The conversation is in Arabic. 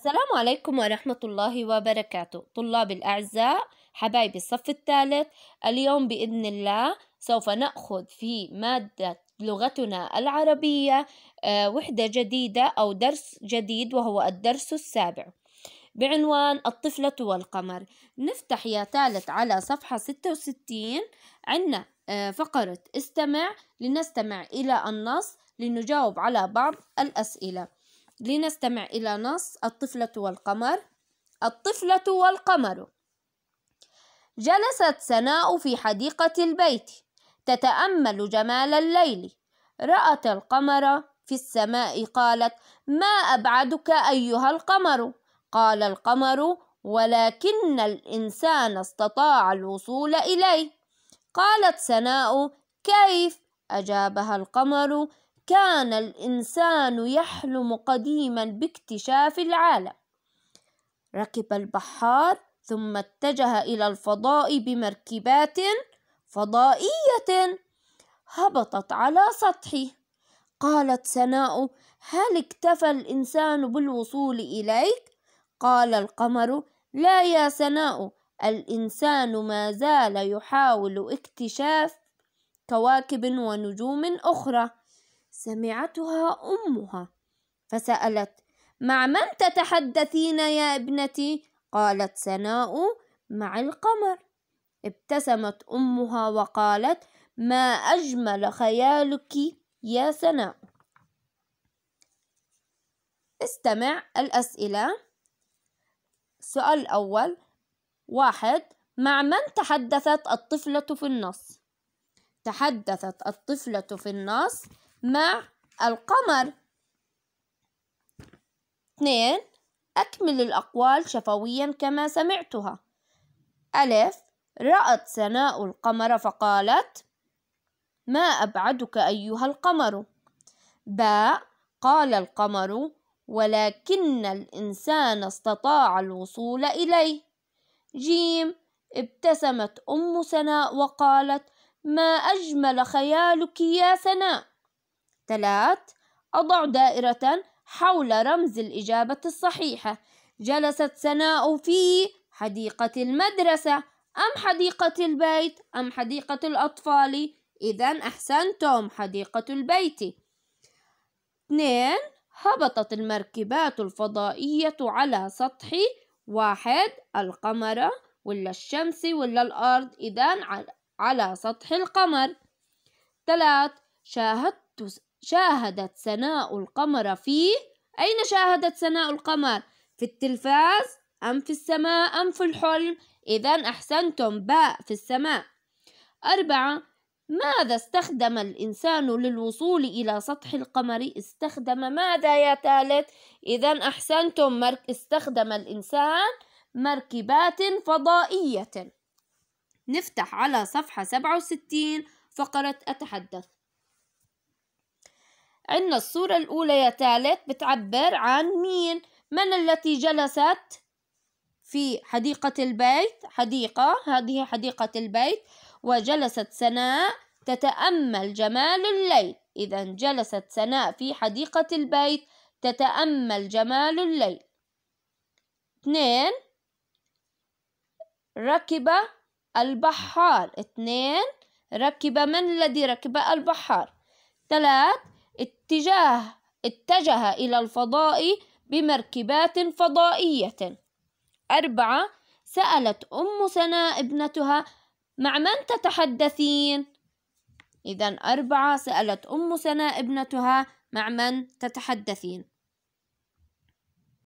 السلام عليكم ورحمة الله وبركاته طلاب الأعزاء حبايبي الصف الثالث اليوم بإذن الله سوف نأخذ في مادة لغتنا العربية آه، وحدة جديدة أو درس جديد وهو الدرس السابع بعنوان الطفلة والقمر نفتح يا ثالث على صفحة 66 عنا آه، فقرة استمع لنستمع إلى النص لنجاوب على بعض الأسئلة لنستمع إلى نص الطفلة والقمر الطفلة والقمر جلست سناء في حديقة البيت تتأمل جمال الليل رأت القمر في السماء قالت ما أبعدك أيها القمر قال القمر ولكن الإنسان استطاع الوصول إليه قالت سناء كيف أجابها القمر كان الإنسان يحلم قديما باكتشاف العالم ركب البحار ثم اتجه إلى الفضاء بمركبات فضائية هبطت على سطحه قالت سناء هل اكتفى الإنسان بالوصول إليك؟ قال القمر لا يا سناء الإنسان ما زال يحاول اكتشاف كواكب ونجوم أخرى سمعتها أمها فسألت مع من تتحدثين يا ابنتي قالت سناء مع القمر ابتسمت أمها وقالت ما أجمل خيالك يا سناء استمع الأسئلة السؤال الأول واحد مع من تحدثت الطفلة في النص؟ تحدثت الطفلة في النص مع القمر اثنين أكمل الأقوال شفويا كما سمعتها ألف رأت سناء القمر فقالت ما أبعدك أيها القمر باء قال القمر ولكن الإنسان استطاع الوصول إليه جيم ابتسمت أم سناء وقالت ما أجمل خيالك يا سناء ثلاث أضع دائرة حول رمز الإجابة الصحيحة جلست سناء في حديقة المدرسة أم حديقة البيت أم حديقة الأطفال إذا أحسنتم حديقة البيت اثنين هبطت المركبات الفضائية على سطح واحد القمر ولا الشمس ولا الأرض إذا على سطح القمر ثلاث شاهدت شاهدت سناء القمر فيه أين شاهدت سناء القمر؟ في التلفاز أم في السماء أم في الحلم؟ إذا أحسنتم باء في السماء أربعة ماذا استخدم الإنسان للوصول إلى سطح القمر؟ استخدم ماذا يا ثالث؟ إذا أحسنتم مرك استخدم الإنسان مركبات فضائية نفتح على صفحة 67 فقرة أتحدث عندنا الصورة الأولى يا ثالث بتعبر عن مين من التي جلست في حديقة البيت حديقة هذه حديقة البيت وجلست سناء تتأمل جمال الليل إذا جلست سناء في حديقة البيت تتأمل جمال الليل اثنين ركب البحار اثنين ركب من الذي ركب البحار ثلاث اتجاه اتجه إلى الفضاء بمركبات فضائية أربعة سألت أم سناء ابنتها مع من تتحدثين؟ إذا أربعة سألت أم سناء ابنتها مع من تتحدثين